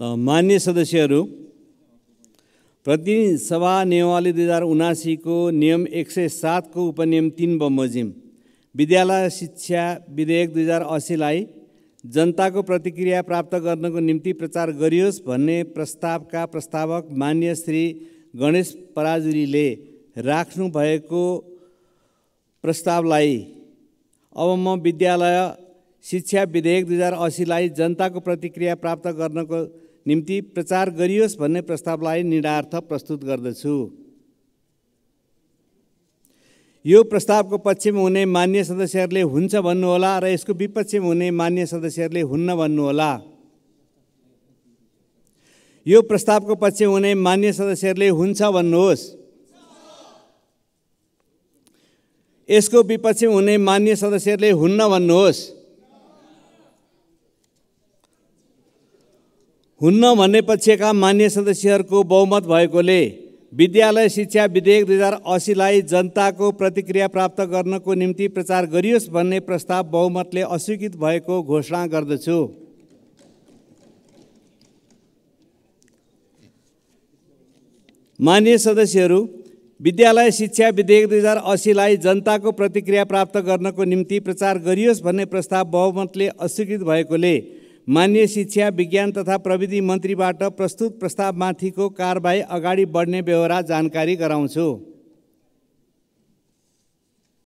मान्य सदस्यहरू प्रतिनिधि सभा नियमावली दुई हजार उनासीको नियम एक सय सातको उपनियम तिन बमोजिम विद्यालय शिक्षा विधेयक दुई हजार असीलाई जनताको प्रतिक्रिया प्राप्त गर्नको निम्ति प्रचार गरियोस् भन्ने प्रस्तावका प्रस्तावक मान्य श्री गणेश राख्नु भएको प्रस्तावलाई अब म विद्यालय शिक्षा विधेयक दुई हजार असीलाई जनताको प्रतिक्रिया प्राप्त गर्नको निम्ति प्रचार गरियोस् भन्ने प्रस्तावलाई निडार्थ प्रस्तुत गर्दछु यो प्रस्तावको पक्षमा हुने मान्य सदस्यहरूले हुन्छ भन्नुहोला र यसको विपक्षमा हुने मान्य सदस्यहरूले हुन्न भन्नुहोला यो प्रस्तावको पक्षमा हुने मान्य सदस्यहरूले हुन्छ भन्नुहोस् यसको विपक्षमा हुने मान्य सदस्यहरूले हुन्न भन्नुहोस् हुन्न भन्ने पक्षका मान्य सदस्यहरूको बहुमत भएकोले विद्यालय शिक्षा विधेयक दुई हजार असीलाई जनताको प्रतिक्रिया प्राप्त गर्नको निम्ति प्रचार गरियोस् भन्ने प्रस्ताव बहुमतले अस्वीकृत भएको घोषणा गर्दछु मान्य सदस्यहरू विद्यालय शिक्षा विधेयक दुई हजार असीलाई जनताको प्रतिक्रिया प्राप्त गर्नको निम्ति प्रचार गरियोस् भन्ने प्रस्ताव बहुमतले अस्वीकृत भएकोले मान्य शिक्षा विज्ञान तथा प्रविधि मन्त्रीबाट प्रस्तुत प्रस्तावमाथिको कारबाही अगाडि बढ्ने बेहोरा जानकारी गराउँछु